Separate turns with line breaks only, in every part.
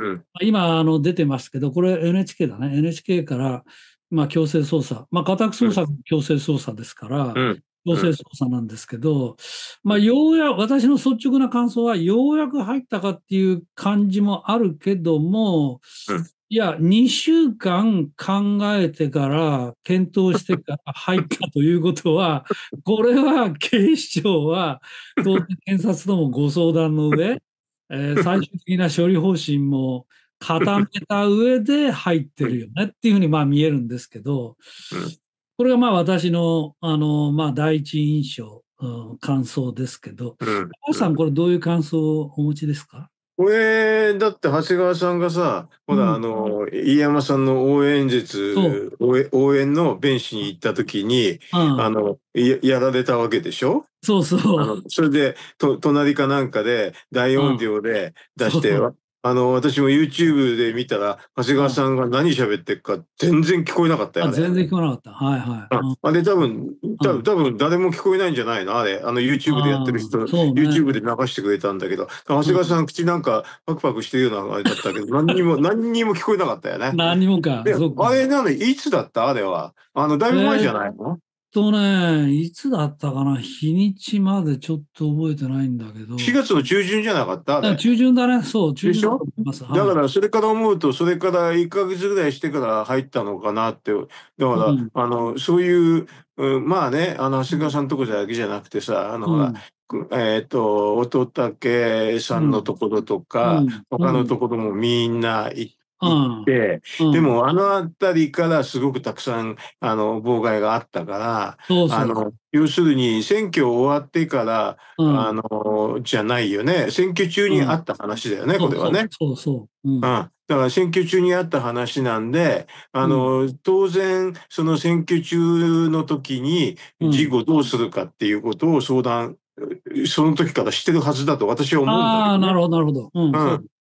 うん、今あの出てますけど、これ NHK だね、NHK から、まあ、強制捜査、まあ、家宅捜査、強制捜査ですから、強制捜査なんですけど、まあ、ようや私の率直な感想は、ようやく入ったかっていう感じもあるけども、いや、2週間考えてから、検討してから 入ったということは、これは警視庁は、当然検察ともご相談の上、えー、最終的な処理方針も固めた上で入ってるよねっていうふうにまあ見えるんですけど、これがまあ私のあの、まあ、第一印象、うん、感想ですけど、高橋さん、これどういう感想をお持ちですか
これ、だって長谷川さんがさ、ほらあの、飯山さんの応援術、応援の弁士に行った時に、うん、あのや、やられたわけでしょそうそう。それでと、隣かなんかで大音量で出して、あの、私も YouTube で見たら、長谷川さんが何喋ってるか全然聞こえなかったよ、ね、全
然聞こえなかった。はいは
い。あれ多分、多分、多分誰も聞こえないんじゃないのあれ。あの YouTube でやってる人、ね、YouTube で流してくれたんだけど、長谷川さん口なんかパクパクしてるようなあれだったけど、何にも、何にも聞こえなかったよね。
何にもか。で
あれなのいつだったあれは。あの、だいぶ前じゃないの、
とね、いつだったかな、日にちまでちょっと覚えてないんだけど。4月の
中旬じゃなかった、ね、
中旬だね、そう、中旬だと思います。だか
ら、それから思うと、それから1か月ぐらいしてから入ったのかなって、だから、うん、あの、そういう、うん、まあね、あの、長谷川さんのとこだけじゃなくてさ、あの、うんえっ、ー、と、乙武さんのところとか、うんうん、他のところもみんな行っって、うんうん、でもあの辺りからすごくたくさんあの妨害があったから、あの要するに選挙終わってから、うん、あのじゃないよね選挙中にあった話だよね、これはね。
そうそううん、
だから選挙中にあった話なんであの、当然その選挙中の時に事後どうするかっていうことを相談その時からってるはずだと私は思うんだけど、ね、あ
あ、なるほど、なるほど。うん。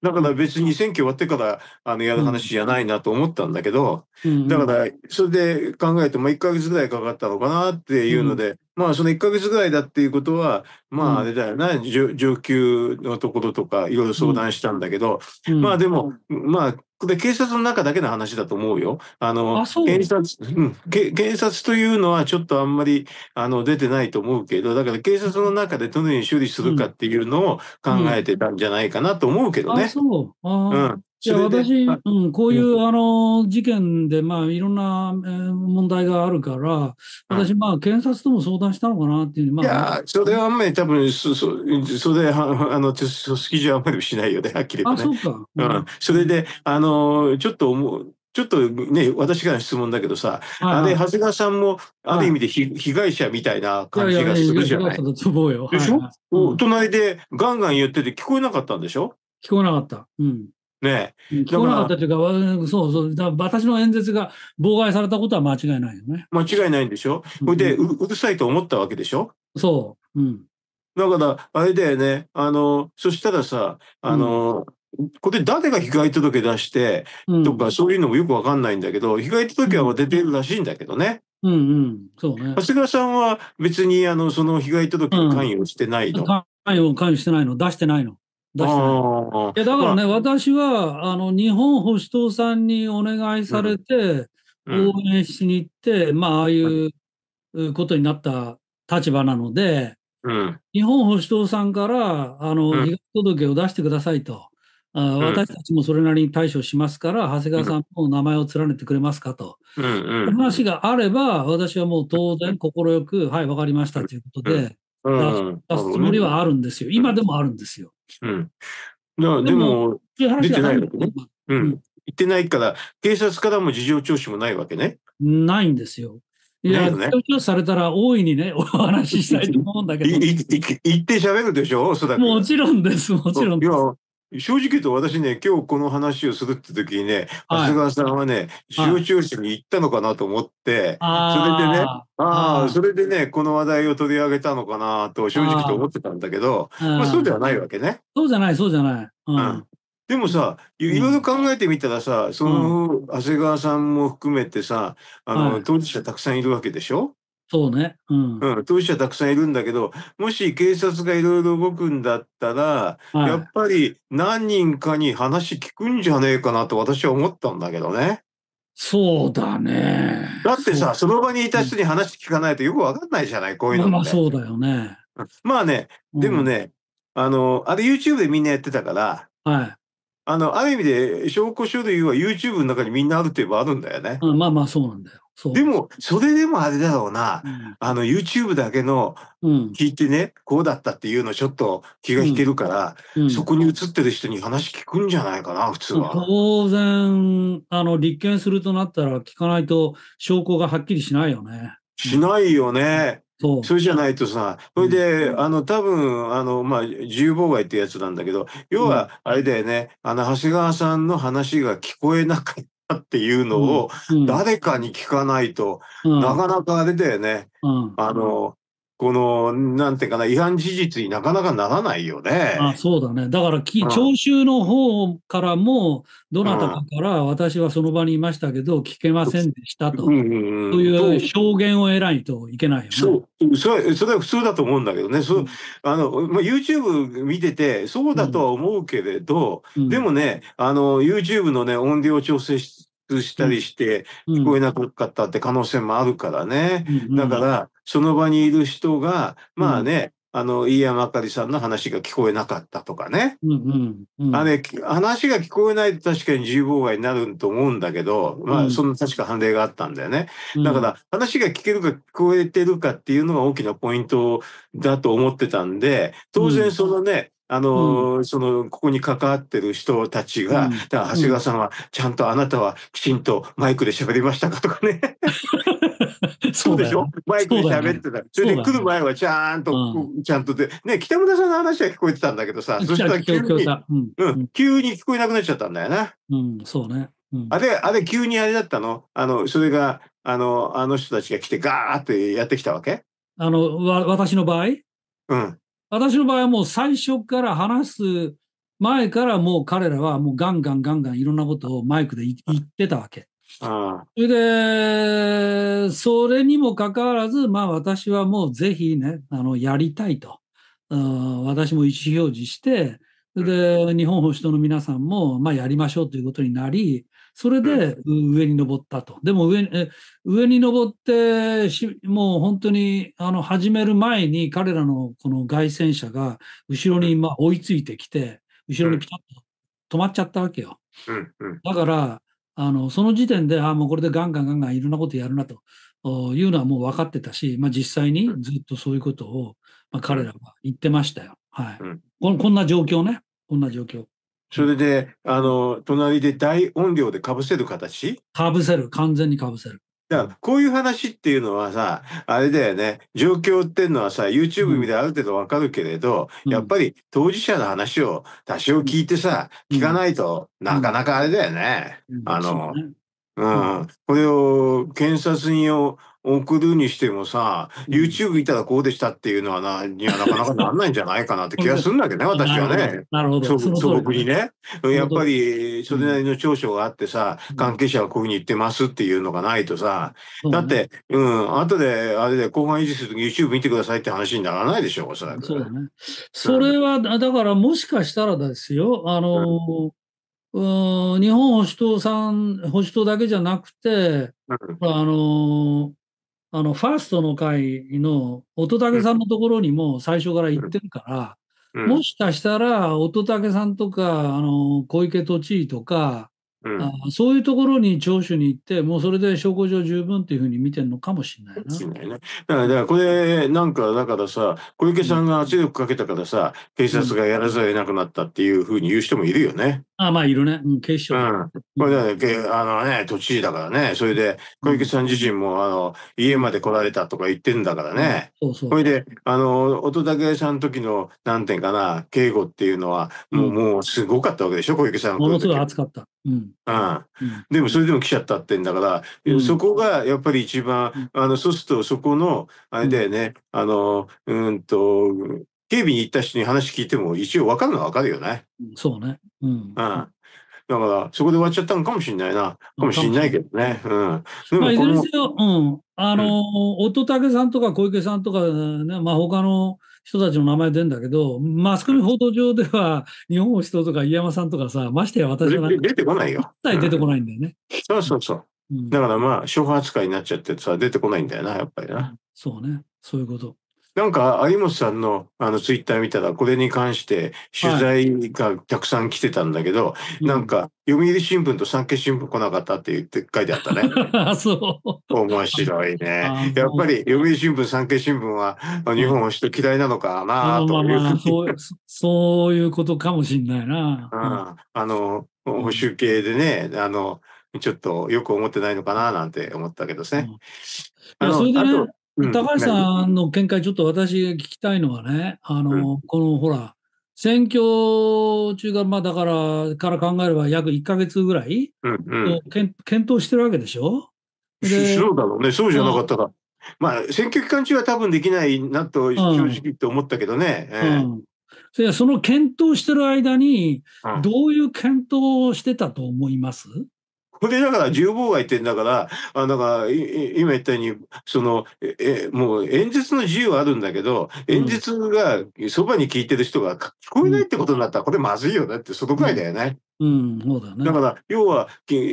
だから別に選挙終わってからあのやる話じゃないなと思ったんだけど、うん、だから、
それで考
えて、まあ1ヶ月ぐらいかかったのかなっていうので、うん、まあその1ヶ月ぐらいだっていうことは、まああれだよな、ね、上級のところとかいろいろ相談したんだけど、まあでも、まあで、警察の中だけの話だと思うよ。あの、あ検察、うん、検察というのはちょっとあんまり、あの、出てないと思うけど、だから警察の中でどのように処理するかっていうのを考えてたんじゃないかなと思うけどね。うん、あ
そう。あいや私、うん、こういうあの事件で、まあ、いろんな、え問題があるから、私、まあ、検察とも相談したのかなっていう、まあ、いや、
それはあんまり多分そそそれはあの、組織上あんまりしないよね、はっきり言って、ね、あ、そうか、うん、それで、あの、ちょっと思う。ちょっとね、私からの質問だけどさ、はいはい、あれ、長谷川さんも、ある意味でひ、はい、被害者みたいな感じがするじゃない。いやいやい
やでしょ、はいはい
うん、隣でガンガン言ってて聞こえなかったんでしょ
聞こえなかった。うん。ね聞こえなかったというか、そうそう、だ私の演説が妨害されたことは間違いないよ
ね。間違いないんでしょ。これで、ううるさいと思ったわけでしょ。
そう。うん、
だから、あれだよね、あのそしたらさ、あの、うん、これ誰が被害届出してとか、そういうのもよくわかんないんだけど、被害届は出てるらしいんだけどね。
うんうん、そうね。
長谷川さんは別にあのその被害届に関与してない
の、関与関与してないの、出してないの。
出してだからね、
まあ、私はあの日本保守党さんにお願いされて、応援しに行って、まあ、あいうことになった立場なので、うん、日本保守党さんからあの、うん、被害届を出してくださいと、あ、私たちもそれなりに対処しますから、長谷川さんも名前を連ねてくれますかと、うんうん、話があれば、私はもう当然、快く、はい、分かりましたということで、
出すつもりは
あるんですよ、今でもあるんですよ。
うん。だでも、出てないわけね。うん。行ってないから、警察からも事情聴取もないわけね。ないんですよ。
いや、ね、調されたら大いにね、お話ししたいと思うんだけど。行っ
て喋るでしょ、おそらく。もちろ
んです、もちろん
です。正直言うと私ね、今日この話をするって時にね、長谷川さんはね、はい、し調に行ったのかなと思って、
はい、それでね、ああ、
それでね、この話題を取り上げたのかなと正直と思ってたんだけど、あまあそうではないわけね。
そうじゃない、そうじゃない。うん、うんでもさ、いろ
いろ考えてみたらさ、その長谷川さんも含めてさ、あの、はい、当事者たくさんいるわけでしょそうね。うん。当事者たくさんいるんだけど、もし警察がいろいろ動くんだったら、はい、やっぱり何人かに話聞くんじゃねえかなと私は思ったんだけどね。
そうだね。
だってさ、その場にいた人に話聞かないとよくわかんないじゃない、こういうの、ね、まあそ
うだよね。
まあね、でもね、うん、あの、あれ YouTube でみんなやってたから、はい。あの、ある意味で証拠書類は YouTube の中にみんなあるといえばあるんだよね。うん、まあまあそうなんだよ。でも、それでもあれだろうな、うん、あの、YouTube だけの、聞いてね、こうだったっていうのちょっと気が引けるから、うんうん、そこに映ってる人に話聞くんじゃないかな、普通は。
当然、あの、立件するとなったら聞かないと証拠がはっきりしないよね。
しないよね。そう。それじゃないとさ、それで、うん、あの、多分、あの、まあ、自由妨害ってやつなんだけど、要は、あれだよね、あの、長谷川さんの話が聞こえなかっっていうのを誰かに聞かないと、なかなかあれだよね、あの、この、なんていうかな、違反事実になかなかならないよ
ね。あそうだね。だから、聴衆の方からも、どなたかから、私はその場にいましたけど、聞けませんでしたと、うんうん、という証言を得ないといけないよね。そ
うそれそれは普通だと思うんだけどね。そうあのまあ、YouTube 見てて、そうだとは思うけれど、うん、でもね、あの、YouTube のね、音量調整し通したりして聞こえなかったって可能性もあるからね。だから、その場にいる人が、まあね、あの、飯山あかりさんの話が聞こえなかったとかね。
うんうんう
ん、あれ、話が聞こえないと確かに自由妨害になると思うんだけど、まあ、その確か判例があったんだよね。だから、話が聞けるか聞こえてるかっていうのが大きなポイントだと思ってたんで、当然そのね、あの、うん、その、ここに関わってる人たちが、うん、だから長谷川さんは、ちゃんとあなたはきちんとマイクで喋りましたかとかね。そうでしょ、ね、マイクで喋ってた。そ、れで、来る前はちゃんと、うん、ちゃんとで、ね、北村さんの話は聞こえてたんだけどさ、そしたら急に、うん、急に聞こえなくなっちゃったんだよな。
うん、そうね。あ
れ、あれ急にあれだったのあの、それが、あの、あの人たちが来てガーってやってきたわけ
あの、わ、私の場合うん。私の場合はもう最初から話す前からもう彼らはもうガンガンガンガンいろんなことをマイクで言ってたわけ。それで、それにもかかわらず、まあ私はもうぜひね、あの、やりたいと。私も意思表示して、それで、日本保守党の皆さんも、まあやりましょうということになり、それで上に登ったと。でも上に、上に登ってもう本当にあの始める前に彼らのこの街宣車が後ろにま追いついてきて、後ろにピタッと止まっちゃったわけよ。だから、あのその時点で、ああ、もうこれでガンガンガンガンいろんなことやるなというのはもう分かってたし、まあ、実際にずっとそういうことを、まあ、彼らは言ってましたよ。はい、こんな状況ね、こんな状況。
それで、あの、隣で大音量でかぶせる形
かぶせる。完全にかぶせる。だからこういう話
っていうのはさ、あれだよね、状況っていうのはさ、YouTube 見てある程度わかるけれど、うん、やっぱり当事者の話を多少聞いてさ、うん、聞かないとなかなかあれだよね。うん、あの、うん、これを検察に送るにしてもさ、YouTube 見たらこうでしたっていうのはな、にはなかなか なんないんじゃないかなって気がするんだけどね、私はね。なるほど。素朴にね。やっぱり、それなりの長所があってさ、関係者はこういうふうに言ってますっていうのがないとさ、だって、うん、後で、あれで、後半維持するとき YouTube 見てくださいって話にならないでしょ、おそらく。
そうだね。それは、だからもしかしたらですよ、あの、うん、日本保守党さん、保守党だけじゃなくて、あのあの、ファーストの会の乙武さんのところにも最初から行ってるから、うん、もしかしたら乙武さんとか、あの、小池都知事とか、うん、あそういうところに聴取に行って、もうそれで証拠上十分っていうふうに見てるのかもしれないな。ね、
だから、これ、なんか、だからさ、小池さんが圧力かけたからさ、警察がやらざるを得なくなったっていうふうに言う人もいるよね。
あまあいるね、うん、警視
庁。うん。これね、あのね、都知事だからね、それで、小池さん自身も、あの、家まで来られたとか言ってるんだからね。うん、そうそう。これで、あの、乙武さんの時の、何点かな、警護っていうのは、もう、うん、もうすごかったわけでしょ、小池さんもの
すごい暑かった。うん。うん。
でも、それでも来ちゃったってんだから、そこがやっぱり一番、あの、そうすると、そこの、あれだよね、あの、うんと、警備に行った人に話聞いても一応分かるのは分かるよね。
そうね。うん。うん。
だから、そこで終わっちゃったのかもしれないな。かもしれないけどね。うん。でもまあ、いずれにせ
よ、うん。あの、乙武さんとか小池さんとか、ね、まあ他の人たちの名前出るんだけど、マスコミ報道上では、日本を人とか飯山さんとかさ、ましてや私は出てこないよ。一出てこないんだよね。
そうそうそう。だからまあ、商法扱いになっちゃってさ、出てこないんだよな、やっぱりな。
そうね。そういうこと。
なんか有本さんのあのツイッター見たら、これに関して取材がたくさん来てたんだけど、はい、なんか読売新聞と産経新聞来なかったって言って書いてあったね。
そ
う。面白いね。やっぱり読売新聞、産経新聞は日本を人嫌いなのかなという、まあ、そ
う。そういうことかもしれないな。うん、あ
の、保守系でね、あの、ちょっとよく思ってないのかななんて思ったけどね。うん、あのそれで、ね、高橋さ
んの見解、ちょっと私が聞きたいのはね、あの、うん、このほら、選挙中が、まあだから、から考えれば約1か月ぐらい、うんうん検、討してるわけでしょ
でそうだろうね、そうじゃなかったら。まあ、選挙期間中は多分できないなと、正直言って思ったけどね。うん
うんそれその検討してる間に、どういう検討をしてたと思います、う
これだから自由妨害ってんだから、あだから今言ったように、そのえもう演説の自由はあるんだけど、演説がそばに聞いてる人が聞こえないってことになったら、これまずいよねって、そのくらいだよね。
うん、そうだ
ね。だから、要は、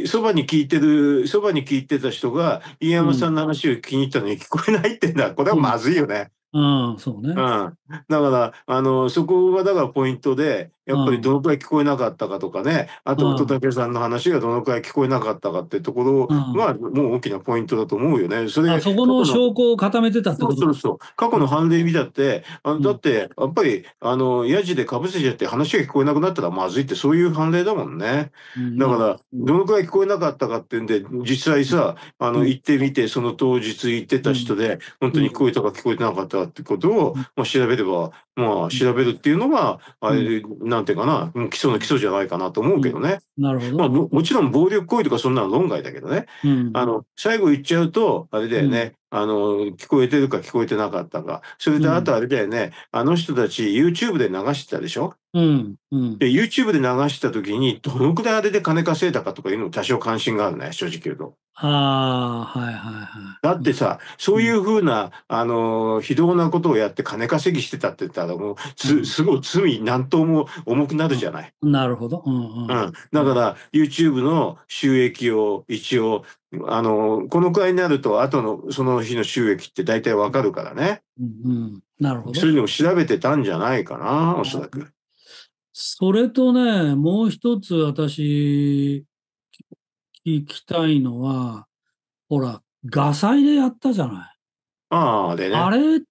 そばに聞いてる、そばに聞いてた人が、飯山さんの話を気に入ったのに聞こえないってんだ、これはまずいよね。
ああ、そうね。うん。だか
ら、あの、そこがだからポイントで、やっぱりどのくらい聞こえなかったかとかね、あと、乙武さんの話がどのくらい聞こえなかったかってところは、もう大きなポイントだと思うよね。それそこの証
拠を固めてたってことそうそうそ
う。過去の判例見たって、あのだって、やっぱり、あの、やじでかぶせちゃって話が聞こえなくなったらまずいって、そういう判例だもんね。だから、どのくらい聞こえなかったかってんで、実際さ、あの、行ってみて、その当日行ってた人で、本当に聞こえたか聞こえてなかったかってことを、まあ、調べれば、まあ、調べるっていうのが、あれ、なんていうかな、基礎の基礎じゃないかなと思うけどね。なるほど。まあ、もちろん暴力行為とかそんなの論外だけどね。あの、最後言っちゃうと、あれだよね。あの、聞こえてるか聞こえてなかったか。それで、あとあれだよね。あの人たち YouTube で流してたでしょうん。で、YouTube で流してた時に、どのくらいあれで金稼いだかとかいうのも多少関心があるね、正直言うと。
ああ、はいはいはい。だってさ、
そういうふうな、あの、非道なことをやって金稼ぎしてたって言ったら、もう、す、すごい罪何とも重くなるじゃない。
なるほど。うん、うん。だから、
YouTube の収益を一応、あの、このくらいになると、後の、その日の収益って大体わかるからね。
うん、なるほど。そう
いうのを調べてたんじゃないか
な、おそらく。それとね、もう一つ私、行きたいのは、ほら、画祭でやったじゃない。ああ、でね。あれって、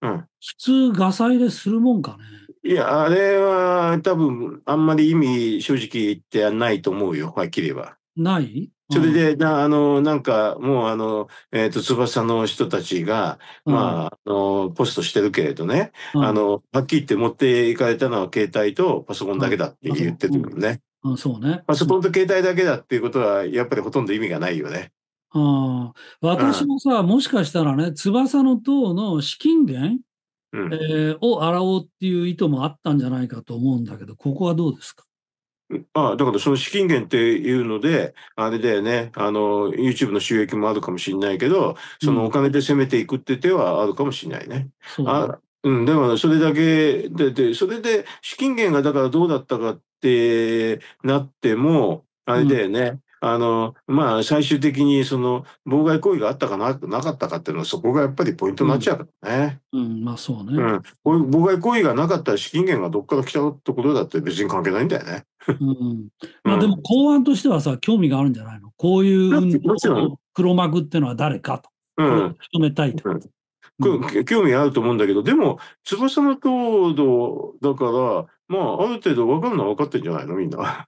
うん、普通画祭でするもんかね。
いや、あれは多分、あんまり意味、正直言ってないと思うよ、はっきりば。ないそれで、な、あの、なんか、もう、あの、えっ、ー、と、翼の人たちが、うん、まあ、あの、ポストしてるけれどね、うん、あの、はっきり言って持っていかれたのは携帯とパソコンだけだって言ってるよね。うん、そうね。パソコンと携帯だけだっていうことは、やっぱりほとんど意味がないよね。
あ私もさ、うん、もしかしたらね、翼の塔の資金源、うん、えー、を洗おうっていう意図もあったんじゃないかと思うんだけど、ここはどうですか
ああだからその資金源っていうので、あれだよね、あの、YouTube の収益もあるかもしれないけど、そのお金で攻めていくって手はあるかもしれないね。うん、うん、でもそれだけで、で、それで資金源がだからどうだったかってなっても、あれだよね。うん、あの、まあ、最終的にその妨害行為があったかな、なかったかっていうのはそこがやっぱりポイントになっちゃうか
らね。うん、うん、まあそうね。うん。妨害
行為がなかったら資金源がどっから来たってことだって別に関係ないんだよね。
うん。まあでも公安としてはさ、興味があるんじゃないのこういう黒幕っていうのは誰かと。うん。認めたいと。うん
興味あると思うんだけど、でも、翼の強度だから、まあ、ある程度分かるのは分かってんじゃないのみんな。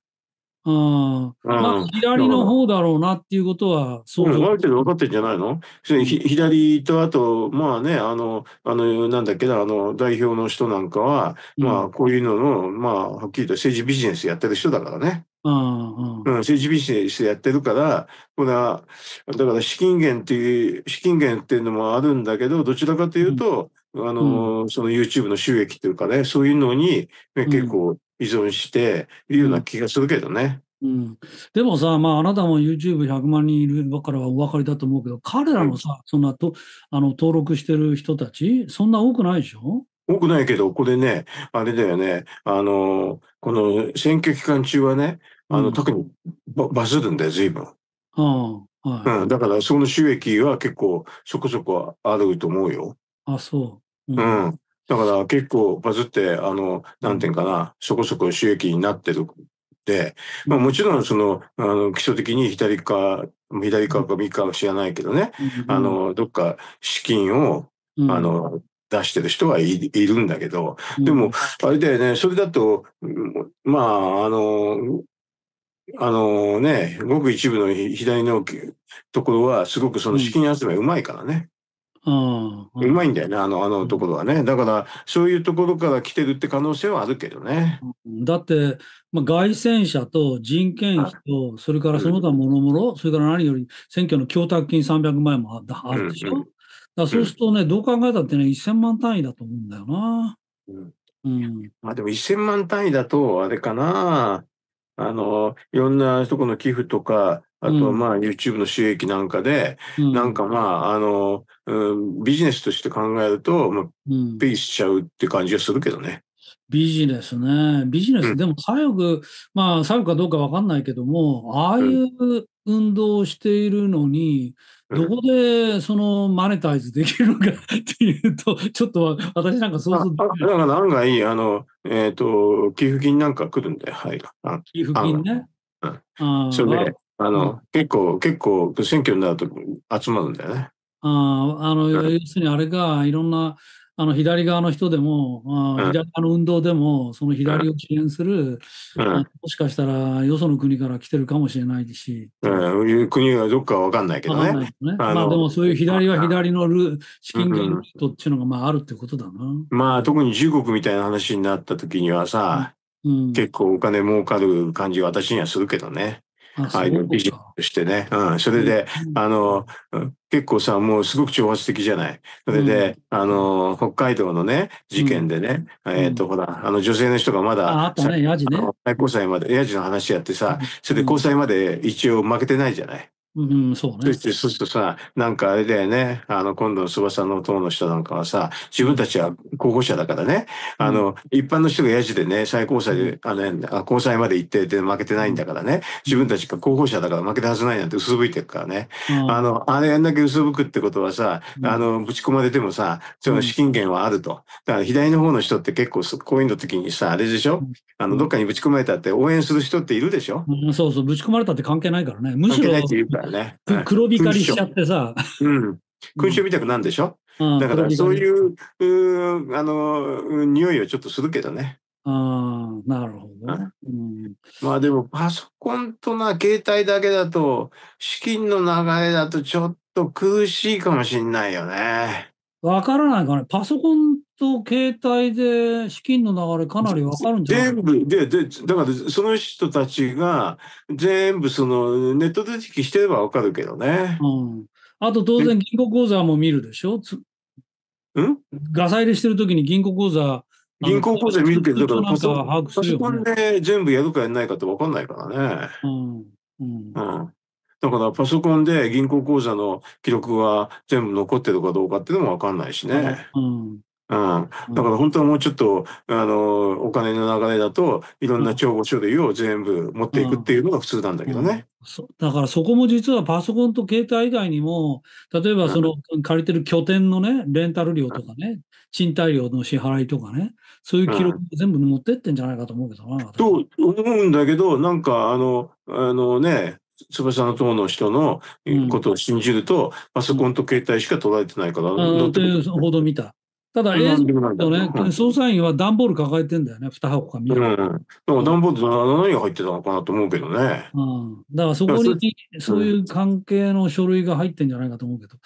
あまあ、左の方だろうなっていうことは、そう、あ
る程度分かってんじゃないの、うん、左と、あと、まあね、あの、あの、なんだっけな、あの、代表の人なんかは、まあ、こういうのの、まあ、はっきりと政治ビジネスやってる人だからね。
うんうんうん、
政治ビジネスでやってるから、これは、だから資金源っていう、資金源っていうのもあるんだけど、どちらかというと、うん、あの、うん、その YouTube の収益というかね、そういうのに、ね、結構依存しているような気がするけどね。
うん、でもさ、まあ、あなたも YouTube100 万人いるばからはお分かりだと思うけど、彼らのさ、そんなとあの登録してる人たち、そんな多くないでしょ
多くないけど、これね、あれだよね、あの、この選挙期間中はね、あの、うん、特にババズるんだよ、随分。あ
あ、は
い、うん。だから、その収益は結構そこそこあると思うよ。あ、そう。うん、うんだから結構バズって、あの、なんていうかな、そこそこ収益になってるで、まあもちろんその、あの、基礎的に左か、左かか右かは知らないけどね、あの、どっか資金を、あの、出してる人はいるんだけど、でも、あれだよね、それだと、まあ、あの、あのね、ごく一部の左のところは、すごくその資金集めう
まいからね。うん、
うまいんだよね、あの、あのところはね。だから、そういうところから来てるって可能性はあるけど
ね。だって、まあ、凱旋車と人件費と、それからその他もろもろ、それから何より選挙の供託金300万円もあるでしょ。うんうんだそうするとね、うん、どう考えたってね、1000万単位だと思うんだよな。うんう
ん、まあでも1000万単位だと、あれかな、あの、いろんなとこの寄付とか、あとはまあ YouTube の収益なんかで、うん、なんかまあ、あの、うん、ビジネスとして考えると、まあ、ペイしちゃうって感じがする
けどね。ビジネスね。ビジネス。でも左翼、まあ左翼かどうかわかんないけども、ああいう運動をしているのに、どこでそのマネタイズできるのか っていうと、ちょっと私なんか想像できない。だから
案外、あの、えっ、ー、と、寄付金なんか来るんだよ、はい。寄付金
ね。それで、
あの、うん、結構、結構、選挙になると集まるんだよね。
ああの、要するにあれが、いろんな、あの左側の人でも、あ左側の運動でも、その左を支援する、もしかしたらよその国から来てるかもしれないし。
いう国がどっかわかんないけどね。ねあまあでもそういう
左は左のル資金源ルートっていうのがまああるってことだな。
まあ特に中国みたいな話になった時にはさ、うん、結構お金儲かる感じ私にはするけどね。はいうビジネスしてね。うん。それで、あの、結構さ、もうすごく挑発的じゃない。それで、うん、あの、北海道のね、事件でね、うん、えっ、ー、と、ほら、あの、女性の人がまだ、ああったね、ヤジね。最高裁まで、ヤジの話やってさ、それで高裁まで一応負けてないじゃない。
うん、そうね。
そうするとさ、なんかあれだよね、あの、今度の翼の党の人なんかはさ、自分たちは候補者だからね、うん、あの、一般の人がやじでね、最高裁で、あの、高裁まで行ってで負けてないんだからね、自分たちが候補者だから負けたはずないなんて薄吹いてるからね、うん、あの、あれやんだけ薄吹くってことはさ、あの、ぶち込まれてもさ、その資金源はあると。だから左の方の人って結構こういうの時にさ、あれでしょあの、どっかにぶち込まれたって応援する人っているでしょ、
うん、そうそう、ぶち込まれたって関係ないからね。むしろ。関係ないっていうかだよ
ね。黒光りしちゃってさ。うん。勲章みたくなんでしょ、うん、だからそういう、うあの、匂いはちょっとするけどね。ああ、なるほど、ね、うん。まあでもパソコンとな、携帯だけだと、資金の流れだとちょっと苦しいかもしんないよね。
わからないかね。パソコンと携帯で資金の流れかなりわかるん
じゃない全部で、で、だからその人たちが全部そのネット取引してればわかるけど
ね。うん。あと当然銀行口座も見るでしょつうんガサ入れしてる時に銀行口座銀行口座見るけど、だからパソコン
で全部やるかやらないかってわかんないか
らね。うん。うん。
うんだからパソコンで銀行口座の記録が全部残ってるかどうかっていうのも分かんないしね。うん、うん、だから本当はもうちょっと、あの、お金の流れだと、いろんな帳簿書類を全部持っていくっていうのが普通なんだけどね。
うんうん、だからそこも実はパソコンと携帯以外にも、例えばその借りてる拠点のね、レンタル料とかね、賃貸料の支払いとかね、そういう記録全部持ってってんじゃないかと思うけどな。
と思うんだけど、なんかあの、あのね、翼の党の人のことを信じると、パソコンと携帯しか取られてないから、うん、と
いうほど見た。ただ、A のね、捜査員は段ボール抱えてんだよね、2箱か3箱。うん。だ
から段ボール何が入ってたのかなと思うけどね。
うん。だからそこに、そういう関係の書類が入ってんじゃないかと思うけど。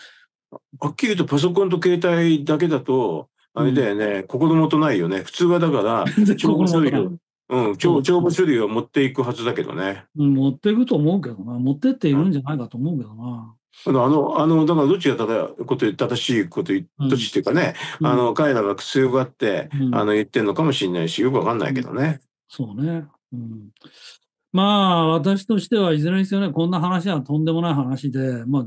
はっきり言うと、パソコンと携帯だけだと、あれだよね、心もとないよね。普通はだから、帳簿書類を、うん、帳簿書類を持っていくはずだけどね。
うん、持っていくと思うけどな。持ってっているんじゃないかと思うけどな。
あの、あの、あのだからどっちが正こと正しいことどっちっていうかね、うん、あの、彼らが強がって、うん、あの、言ってるのかもしれないし、よくわかんないけど
ね。そうね。うん。まあ、私としては、いずれにせよね、こんな話はとんでもない話で、まあ、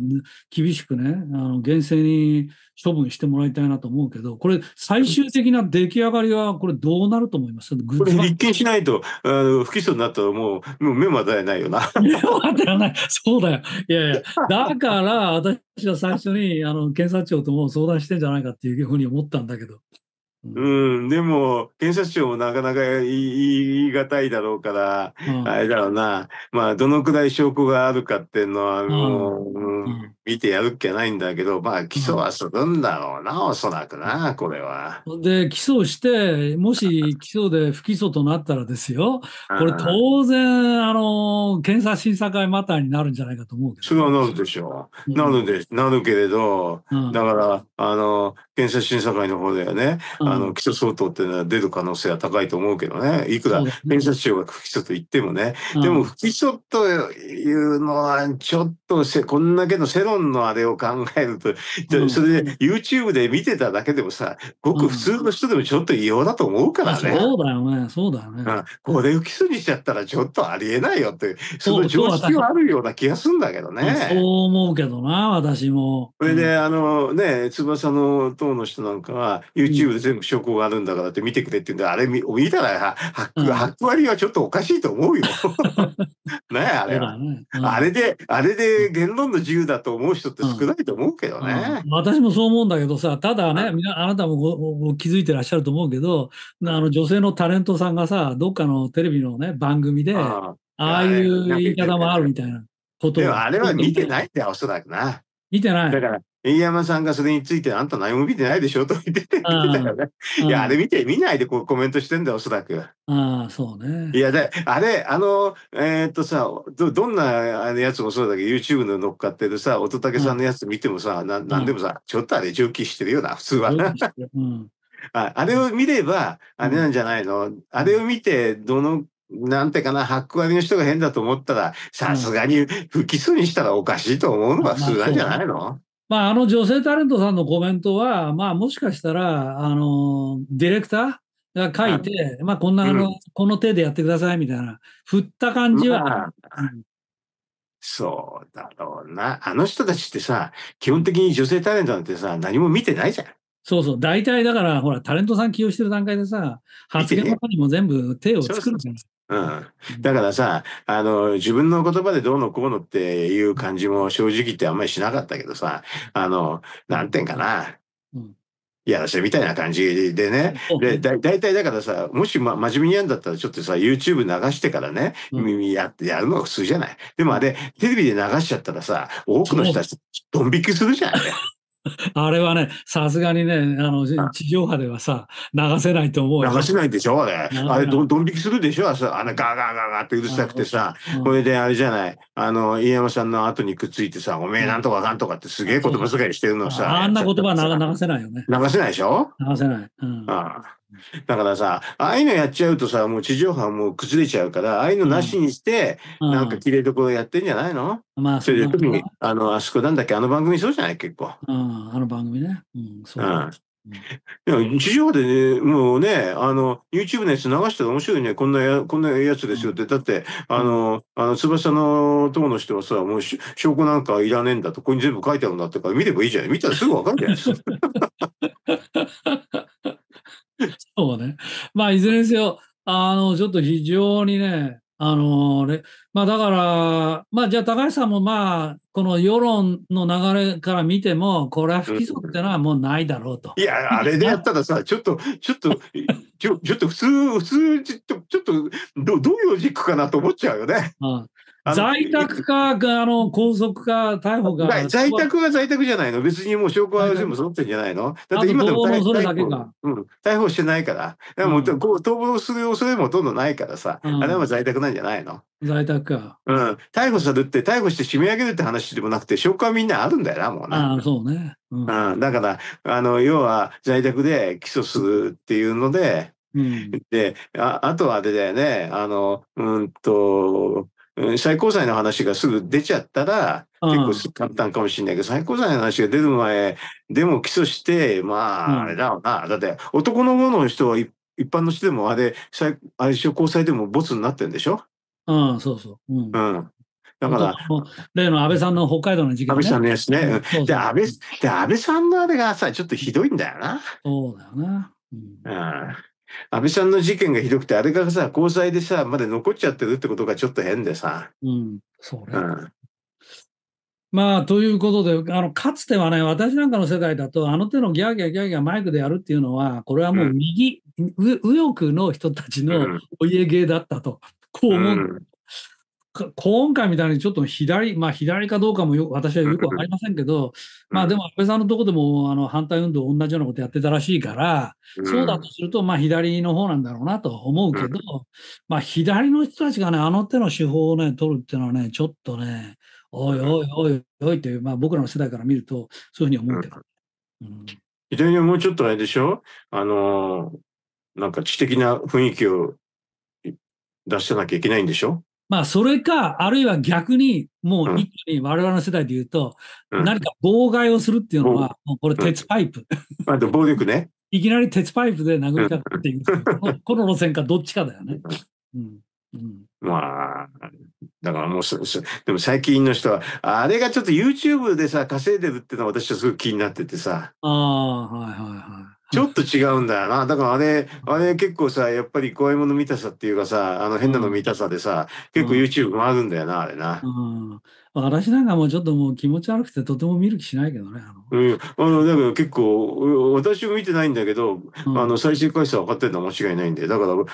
厳しくね、あの厳正に処分してもらいたいなと思うけど、これ、最終的な出来上がりは、これ、どうなると思いますこれ、立
件しないと、あの不起訴になったら、もう、もう目も当たないよ
な。目も当たらない、そうだよ。いやいや、だから、私は最初にあの検察庁とも相談してんじゃないかっていうふうに思ったんだけど。
うん、でも、検察庁もなかなか言い難いだろうから、うん、あれだろうな、まあ、どのくらい証拠があるかっていうのは、もう、うん、見てやるっきゃないんだけど、まあ、起訴はするんだろうな、おそらくな、これは。
で、起訴して、もし起訴で不起訴となったらですよ、これ当然、あの、検察審査会またになるんじゃないかと思うけ
ど、それはなるでしょう。なるで、なるけれど、だから、あの、検察審査会の方ではね、うん、あの、起訴相当っていうのは出る可能性は高いと思うけどね、いくら検察庁が不起訴と言ってもね、でも不起訴というのは、ちょっとせ、こんだけの世論のあれを考えると、うん、それで YouTube で見てただけでもさ、ごく普通の人でもちょっと異様だと思
うからね。そうだよね、そうだよね。
これを起訴にしちゃったらちょっとありえないよってその常識はあるような気がするんだけどね。そう
思うけどな、私も。それで、
あのね、翼の党の人なんかは YouTube で全部証拠があるんだからって見てくれって言うんで、あれ見見たらハック、ハック割はちょっとおかしいと思うよ。ねあれは、あれで、あれで言論の自由だと思う人って少ないと思うけどね。
私もそう思うんだけどさ、ただね、あなたもご気づいてらっしゃると思うけど、あの女性のタレントさんがさ、どっかのテレビのね、番組で、ああいう言い方もあるみたいなことでもあれは見
てないんだよ、おそらくな。見てない。だから、飯山さんがそれについて、あんた何も見てないでしょと言ってたよね。いや、あれ見て、見ないでこうコメントしてんだよ、おそらく。
ああ、そうね。
いや、で、あれ、あの、えー、っとさど、どんなやつもそうだけど、YouTube の乗っかってるさ、乙武さんのやつ見てもさ、ななんでもさ、ちょっとあれ、上記してるよな、普通は ああれを見れば、あれなんじゃないの、うん、あれを見て、どのなんてかな、ハック割の人が変だと思ったら、さすがに不起訴にしたらおかしいと思うのが普通なんじゃないの、
まあ、あの女性タレントさんのコメントは、まあ、もしかしたら、あの、ディレクターが書いて、まあ、こんな、あの、うん、この手でやってくださいみたいな、振った感じは。まあ
そうだろうな。あの人たちってさ、基本的に女性タレントなんてさ、
何も見てないじゃん。そうそう。大体だから、ほら、タレントさん起用してる段階でさ、発言とかにも全部手を作るじゃない
うん、だからさあの自分の言葉でどうのこうのっていう感じも正直言ってあんまりしなかったけどさあの何点かな、うん、やらせみたいな感じでねでだ大体だからさもし、ま、真面目にやるんだったらちょっとさ YouTube 流してからね、耳やってやるのが普通じゃないでもあれテレビで流しちゃったらさ多くの人たちドン引きするじゃん、い。
あれはね、さすがにね、あの地上波ではさ、流せないと思うよ。流せない
でしょ、あれ。あれど、ンん引きするでしょ、あのガーガーガーガーってうるさくてさ、これであれじゃない、あの、飯山さんの後にくっついてさ、おめえなんとかかんとかってすげえ言葉遣いしてるのさ。あんな言
葉流せないよね。
流せないでしょ流せない。うん。だからさ、ああいうのやっちゃうとさ、もう地上波もう崩れちゃうから、ああいうのなしにして、うん、なんか綺麗ところやってんじゃないの、うん、まあ、それで特に、あの、あそこなんだっけ、あの番組そうじゃない結構。うん、
あの番組ね。うん、そう。
うん、地上波で、ね、もうね、あの、YouTube のやつ流したら面白いね、こんなや、こんなやつですよって。だって、あの、あの、翼の友の人はさ、もう証拠なんかいらねえんだと、ここに全部書いてあるんだってから見ればいいじゃない見た
らすぐわかるじゃないですか。そうね。まあ、いずれにせよ、あの、ちょっと非常にね、あのまあだから、まあじゃあ高橋さんもまあ、この世論の流れから見ても、これは不規則ってのはもうないだろうと。
いや、あれでやったらさ、ちょっと、ちょっと、ちょちょっと普通、普通、ちょっと、どどういう軸かなと思っちゃうよね。
うん、在宅か、あの、拘束か、逮捕か。在宅は
在宅じゃないの。別にもう証拠は全部揃ってんじゃないの。だって今でも逮捕逮うん、逮捕してないから。でも、うん、逃亡する恐れもほとんどないからさ、うん、あれは在宅なんじゃないの。
在宅か。
うん。逮捕されて、逮捕して締め上げるって話でもなくて、証拠はみんなあるんだよな、もうね。
ああ、そうね。
うん、うん、だから、あの、要は在宅で起訴するっていうので、うん、であ、あとはあれだよね、あの、うんと、最高裁の話がすぐ出ちゃったら、結構簡単かもしれないけど、最高裁の話が出る前、でも起訴して、まあ、あれだろうな。だって、男の者の人は一般の人でも、あれ、あれ、高裁でもボツになってるんでしょ
うん、そうそう。うん。
だ
から。例の安倍さんの北海道の事件、安倍さんのやつね。で安倍、で、安
倍さんのあれがさ、ちょっとひどいんだよな。
そうだよな。
うん安倍さんの事件がひどくて、あれがさ、交際でさ、まで残っちゃってるってことがちょっと変でさ。
うん、そうね。うん、まあ、ということで、あの、かつてはね、私なんかの世代だと、あの手のギャーギャーギャーギャーマイクでやるっていうのは、これはもう右、うん、右翼の人たちのお家芸だったと、こう思う、うん、今回みたいにちょっと左、まあ左かどうかもよ私はよくわかりませんけど、うん、まあでも安倍さんのとこでもあの反対運動同じようなことやってたらしいから、うん、そうだとするとまあ左の方なんだろうなと思うけど、うん、まあ左の人たちがね、あの手の手法をね、取るっていうのはね、ちょっとね、おいおいおいおいっいう、まあ僕らの世代から見ると、そういうふうに思ってた。
非常にもうちょっとあれでしょあの、なんか知的な雰囲気を出さなきゃいけないんでしょ
まあ、それか、あるいは逆に、もう一気に我々の世代で言うと、何か妨害をするっていうのは、もうこれ鉄パイプ。あと暴力ね。いきなり鉄パイプで殴りたくっていう、この路線かどっちかだよね。うん
うん、まあ、だからもう、でも最近の人は、あれがちょっと YouTube でさ、稼いでるっていうのは私はすごく気になっててさ。
ああ、はいはいはい。
ちょっと違うんだよな。だからあれ、あれ結構さ、やっぱり怖いもの見たさっていうかさ、あの変なの見たさでさ、うん、結構 YouTube 回るんだよな、あれな。
うん私なんかもうちょっともう気持ち悪くてとても見る気しないけどね。
うん、あのだから結構私も見てないんだけど、うん、あの再生回数は分かってるのは間違いないんでだから、うん、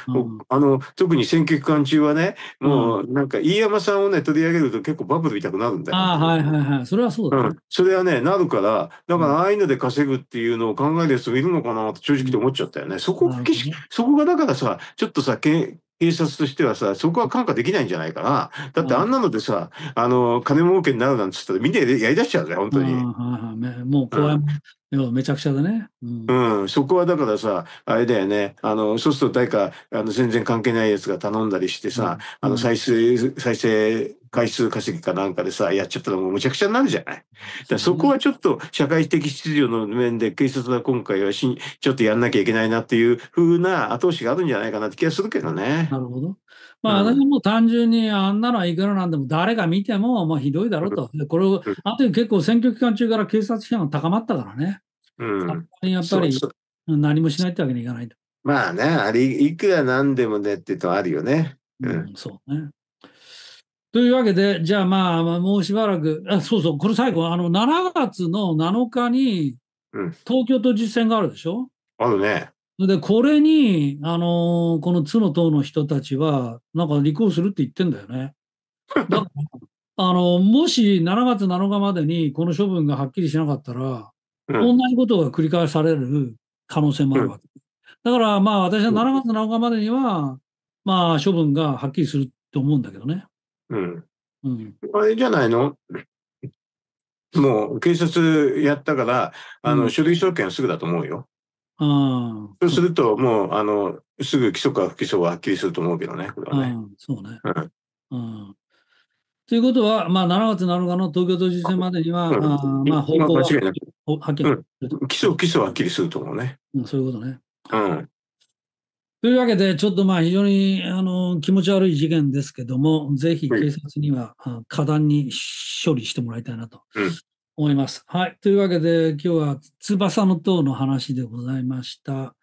あの特に選挙期間中はねもうなんか飯山さんをね取り上げると結構バブル痛くなるんだ
よ、ね、あはいはいはいそれはそうだ、ね、うん、
それはねなるからだからああいうので稼ぐっていうのを考える人いるのかなと正直と思っちゃったよね。そこ、ね、そこがだからさちょっとさけ警察としてはさ、そこは看過できないんじゃないかな。だってあんなのでさ、うん、あの、金儲けになるなんつったらみんなやり出しちゃうぜ、本当に。
もう怖い、うん、めちゃくちゃだね、う
ん、うん。そこはだからさ、あれだよね。あの、そうすると誰か、あの、全然関係ないやつが頼んだりしてさ、あの、再生、再生回数稼ぎかなんかでさ、やっちゃったらもうむちゃくちゃになるじゃない。だそこはちょっと社会的秩序の面で警察は今回はしちょっとやんなきゃいけないなっていうふうな後押しがあるんじゃないかなって気がするけどね。
なるほど。まあ、私も単純にあんなのはいくらなんでも誰が見てもまあひどいだろうと。これを、あと結構選挙期間中から警察批判が高まったからね。うん、やっぱり何もしないってわけにいかないと。
まあね、あれいくらなんでもねって言うとあるよね。うん、うん、そ
うね。というわけで、じゃあまあ、もうしばらく、あそうそう、これ最後、あの、7月の7日に、東京都知事選があるでしょ、うあるね。で、これに、あのー、この都の党の人たちは、なんか立候補するって言ってんだよね。だから、あの、もし7月7日までにこの処分がはっきりしなかったら、うん、同じことが繰り返される可能性もあるわけ。うん、だから、まあ、私は7月7日までには、まあ、処分がはっきりすると思うんだけどね。うん。うん、
あれじゃないの もう警察やったから、あの、書類送検すぐだと思うよ。うん、そうすると、もう、あの、すぐ起訴か不起訴ははっきりすると思うけどね、これは
ね。うん、そうね。うん。ということは、まあ、7月7日の東京都知事選までには、うん、あまあ、方向はは
っきり、うん、起訴、起訴はっきりすると思うね。
うん、そういうことね。うん。というわけで、ちょっとまあ非常にあの気持ち悪い事件ですけども、ぜひ警察には、は果断に処理してもらいたいなと思います。うん、はい。というわけで、今日は翼の塔の話でございました。